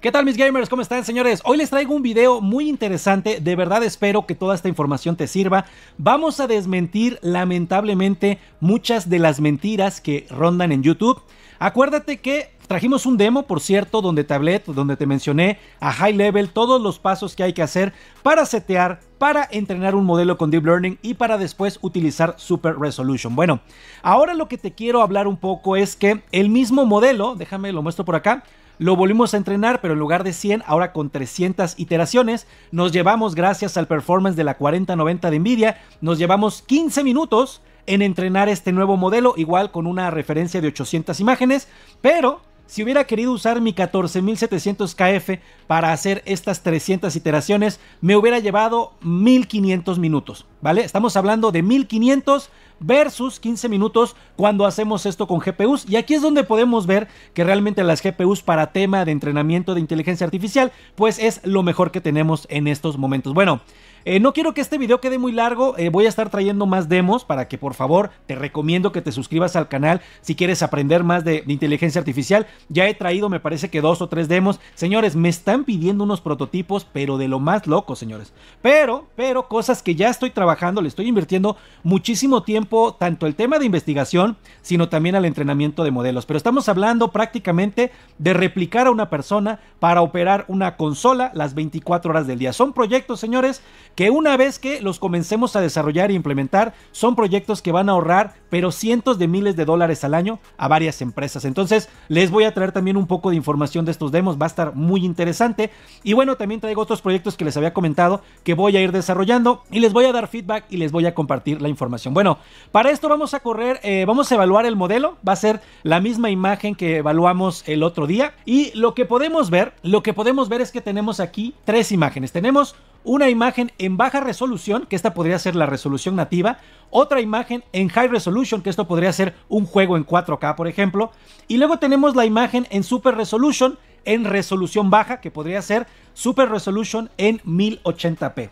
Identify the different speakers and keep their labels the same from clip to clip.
Speaker 1: ¿Qué tal mis gamers? ¿Cómo están señores? Hoy les traigo un video muy interesante, de verdad espero que toda esta información te sirva. Vamos a desmentir lamentablemente muchas de las mentiras que rondan en YouTube. Acuérdate que Trajimos un demo, por cierto, donde te donde te mencioné a high level todos los pasos que hay que hacer para setear, para entrenar un modelo con Deep Learning y para después utilizar Super Resolution. Bueno, ahora lo que te quiero hablar un poco es que el mismo modelo, déjame lo muestro por acá, lo volvimos a entrenar, pero en lugar de 100, ahora con 300 iteraciones. Nos llevamos, gracias al performance de la 4090 de Nvidia, nos llevamos 15 minutos en entrenar este nuevo modelo, igual con una referencia de 800 imágenes, pero si hubiera querido usar mi 14700KF para hacer estas 300 iteraciones, me hubiera llevado 1500 minutos. ¿vale? Estamos hablando de 1500 versus 15 minutos cuando hacemos esto con GPUs. Y aquí es donde podemos ver que realmente las GPUs para tema de entrenamiento de inteligencia artificial, pues es lo mejor que tenemos en estos momentos. Bueno, eh, no quiero que este video quede muy largo, eh, voy a estar trayendo más demos para que por favor te recomiendo que te suscribas al canal si quieres aprender más de, de, inteligencia artificial. Ya he traído me parece que dos o tres demos. Señores, me están pidiendo unos prototipos, pero de lo más loco, señores. Pero, pero cosas que ya estoy trabajando trabajando, le estoy invirtiendo muchísimo tiempo, tanto el tema de investigación, sino también al entrenamiento de modelos. Pero estamos hablando prácticamente de replicar a una persona para operar una consola las 24 horas del día. Son proyectos, señores, que una vez que los comencemos a desarrollar e implementar, son proyectos que van a ahorrar, pero cientos de miles de dólares al año a varias empresas. Entonces, les voy a traer también un poco de información de estos demos, va a estar muy interesante. Y bueno, también traigo otros proyectos que les había comentado que voy a ir desarrollando y les voy a dar fin y les voy a compartir la información. Bueno, para esto vamos a correr, eh, vamos a evaluar el modelo, va a ser la misma imagen que evaluamos el otro día y lo que podemos ver, lo que podemos ver es que tenemos aquí tres imágenes. Tenemos una imagen en baja resolución, que esta podría ser la resolución nativa, otra imagen en high resolution, que esto podría ser un juego en 4K, por ejemplo, y luego tenemos la imagen en super resolution, en resolución baja, que podría ser super resolution en 1080p.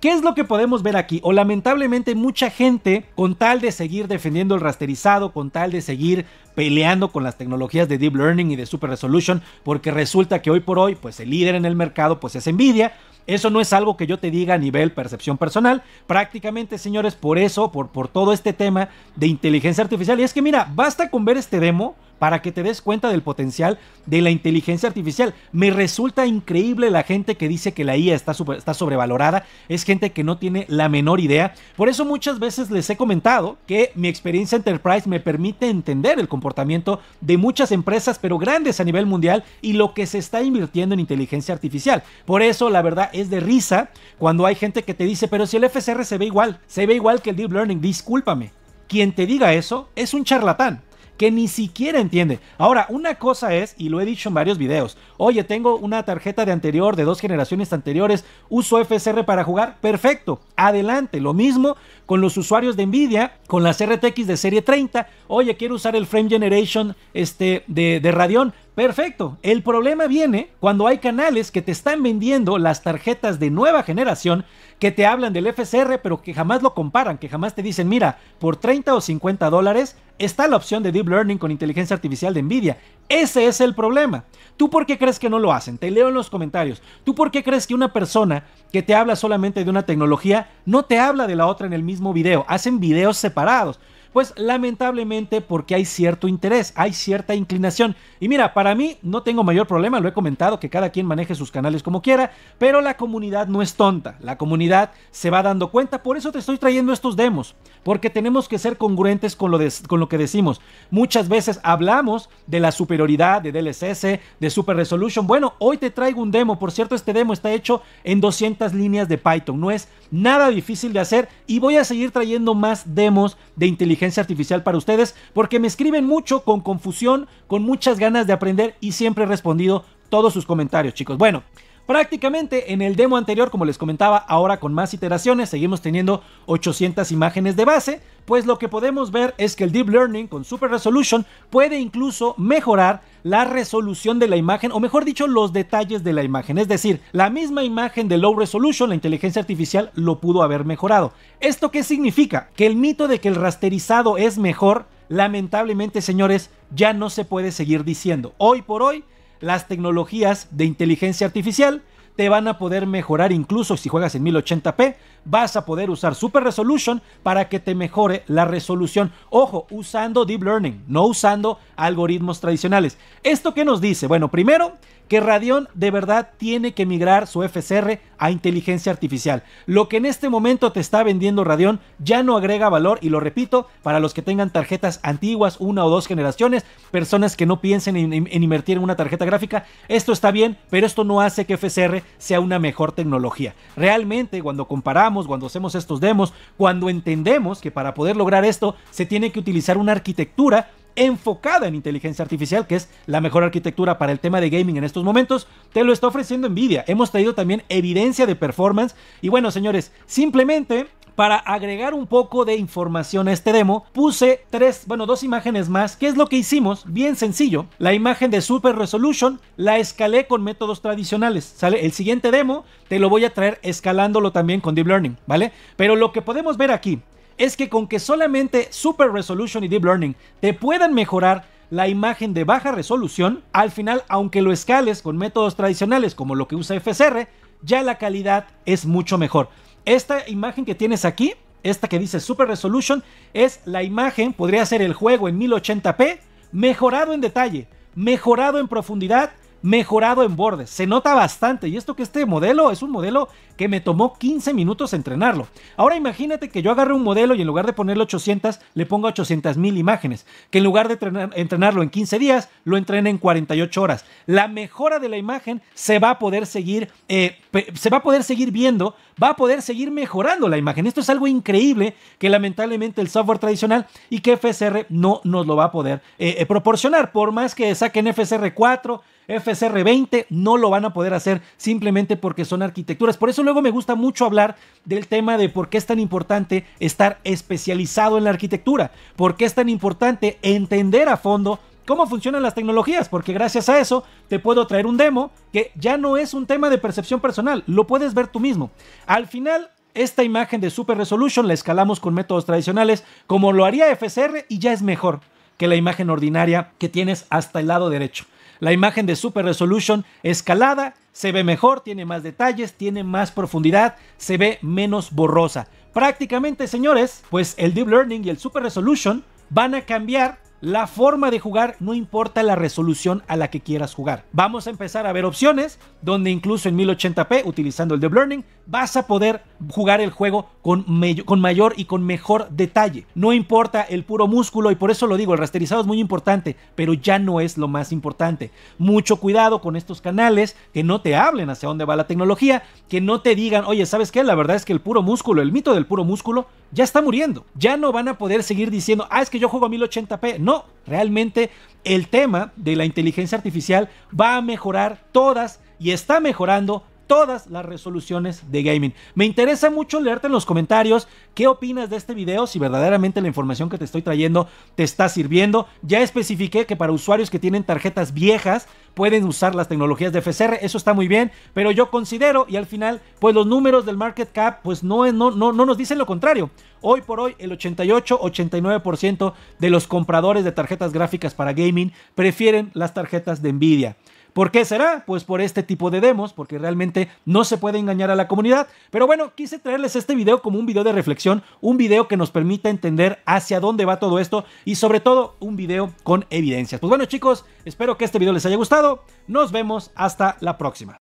Speaker 1: ¿Qué es lo que podemos ver aquí? O lamentablemente mucha gente, con tal de seguir defendiendo el rasterizado, con tal de seguir peleando con las tecnologías de Deep Learning y de Super Resolution, porque resulta que hoy por hoy, pues el líder en el mercado, pues es Nvidia, eso no es algo que yo te diga a nivel percepción personal. Prácticamente, señores, por eso, por, por todo este tema de inteligencia artificial. Y es que mira, basta con ver este demo para que te des cuenta del potencial de la inteligencia artificial. Me resulta increíble la gente que dice que la IA está, está sobrevalorada, es gente que no tiene la menor idea. Por eso muchas veces les he comentado que mi experiencia Enterprise me permite entender el comportamiento de muchas empresas, pero grandes a nivel mundial, y lo que se está invirtiendo en inteligencia artificial. Por eso la verdad es de risa cuando hay gente que te dice, pero si el FCR se ve igual, se ve igual que el Deep Learning, discúlpame. Quien te diga eso es un charlatán que ni siquiera entiende. Ahora, una cosa es, y lo he dicho en varios videos, oye, tengo una tarjeta de anterior, de dos generaciones anteriores, uso FSR para jugar, perfecto, adelante. Lo mismo con los usuarios de Nvidia, con las RTX de serie 30, oye, quiero usar el Frame Generation este, de, de Radeon, Perfecto. El problema viene cuando hay canales que te están vendiendo las tarjetas de nueva generación que te hablan del FSR pero que jamás lo comparan, que jamás te dicen, mira, por 30 o 50 dólares está la opción de Deep Learning con inteligencia artificial de Nvidia. Ese es el problema. ¿Tú por qué crees que no lo hacen? Te leo en los comentarios. ¿Tú por qué crees que una persona que te habla solamente de una tecnología no te habla de la otra en el mismo video? Hacen videos separados. Pues lamentablemente porque hay cierto interés, hay cierta inclinación. Y mira, para mí no tengo mayor problema, lo he comentado, que cada quien maneje sus canales como quiera, pero la comunidad no es tonta, la comunidad se va dando cuenta, por eso te estoy trayendo estos demos, porque tenemos que ser congruentes con lo, con lo que decimos. Muchas veces hablamos de la superioridad de DLSS, de Super Resolution. Bueno, hoy te traigo un demo, por cierto, este demo está hecho en 200 líneas de Python, no es nada difícil de hacer y voy a seguir trayendo más demos de inteligencia artificial para ustedes, porque me escriben mucho con confusión, con muchas ganas de aprender y siempre he respondido todos sus comentarios, chicos. Bueno, Prácticamente en el demo anterior, como les comentaba, ahora con más iteraciones seguimos teniendo 800 imágenes de base, pues lo que podemos ver es que el Deep Learning con Super Resolution puede incluso mejorar la resolución de la imagen, o mejor dicho, los detalles de la imagen. Es decir, la misma imagen de Low Resolution, la inteligencia artificial lo pudo haber mejorado. ¿Esto qué significa? Que el mito de que el rasterizado es mejor, lamentablemente señores, ya no se puede seguir diciendo. Hoy por hoy las tecnologías de inteligencia artificial te van a poder mejorar incluso si juegas en 1080p, vas a poder usar Super Resolution para que te mejore la resolución. Ojo, usando Deep Learning, no usando algoritmos tradicionales. ¿Esto qué nos dice? Bueno, primero que Radeon de verdad tiene que migrar su FCR a inteligencia artificial. Lo que en este momento te está vendiendo Radeon ya no agrega valor y lo repito, para los que tengan tarjetas antiguas, una o dos generaciones, personas que no piensen en, en invertir en una tarjeta gráfica, esto está bien, pero esto no hace que FCR sea una mejor tecnología. Realmente cuando comparamos, cuando hacemos estos demos, cuando entendemos que para poder lograr esto se tiene que utilizar una arquitectura enfocada en inteligencia artificial, que es la mejor arquitectura para el tema de gaming en estos momentos, te lo está ofreciendo Nvidia. Hemos traído también evidencia de performance. Y bueno, señores, simplemente para agregar un poco de información a este demo, puse tres, bueno, dos imágenes más. ¿Qué es lo que hicimos? Bien sencillo. La imagen de Super Resolution la escalé con métodos tradicionales. ¿Sale? El siguiente demo te lo voy a traer escalándolo también con Deep Learning, ¿vale? Pero lo que podemos ver aquí es que con que solamente Super Resolution y Deep Learning te puedan mejorar la imagen de baja resolución, al final, aunque lo escales con métodos tradicionales como lo que usa FSR, ya la calidad es mucho mejor. Esta imagen que tienes aquí, esta que dice Super Resolution, es la imagen, podría ser el juego en 1080p, mejorado en detalle, mejorado en profundidad mejorado en bordes. Se nota bastante. Y esto que este modelo es un modelo que me tomó 15 minutos entrenarlo. Ahora imagínate que yo agarre un modelo y en lugar de ponerle 800, le ponga 800 mil imágenes. Que en lugar de entrenarlo en 15 días, lo entrene en 48 horas. La mejora de la imagen se va a poder seguir, eh, se va a poder seguir viendo, va a poder seguir mejorando la imagen. Esto es algo increíble que lamentablemente el software tradicional y que FSR no nos lo va a poder eh, eh, proporcionar. Por más que saquen FSR 4, FSR 20 no lo van a poder hacer simplemente porque son arquitecturas. Por eso luego me gusta mucho hablar del tema de por qué es tan importante estar especializado en la arquitectura, por qué es tan importante entender a fondo cómo funcionan las tecnologías, porque gracias a eso te puedo traer un demo que ya no es un tema de percepción personal, lo puedes ver tú mismo. Al final, esta imagen de Super Resolution la escalamos con métodos tradicionales, como lo haría FSR, y ya es mejor que la imagen ordinaria que tienes hasta el lado derecho. La imagen de Super Resolution escalada se ve mejor, tiene más detalles, tiene más profundidad, se ve menos borrosa. Prácticamente, señores, pues el Deep Learning y el Super Resolution van a cambiar la forma de jugar, no importa la resolución a la que quieras jugar. Vamos a empezar a ver opciones donde incluso en 1080p, utilizando el Deep Learning, vas a poder jugar el juego con, con mayor y con mejor detalle. No importa el puro músculo y por eso lo digo, el rasterizado es muy importante, pero ya no es lo más importante. Mucho cuidado con estos canales que no te hablen hacia dónde va la tecnología, que no te digan, oye, ¿sabes qué? La verdad es que el puro músculo, el mito del puro músculo, ya está muriendo. Ya no van a poder seguir diciendo, ah, es que yo juego a 1080p. No, realmente el tema de la inteligencia artificial va a mejorar todas y está mejorando todas las resoluciones de gaming. Me interesa mucho leerte en los comentarios qué opinas de este video, si verdaderamente la información que te estoy trayendo te está sirviendo. Ya especifiqué que para usuarios que tienen tarjetas viejas pueden usar las tecnologías de FSR, eso está muy bien, pero yo considero y al final pues los números del market cap pues no, no, no, no nos dicen lo contrario. Hoy por hoy el 88-89% de los compradores de tarjetas gráficas para gaming prefieren las tarjetas de Nvidia. ¿Por qué será? Pues por este tipo de demos, porque realmente no se puede engañar a la comunidad. Pero bueno, quise traerles este video como un video de reflexión, un video que nos permita entender hacia dónde va todo esto y sobre todo un video con evidencias. Pues bueno chicos, espero que este video les haya gustado. Nos vemos hasta la próxima.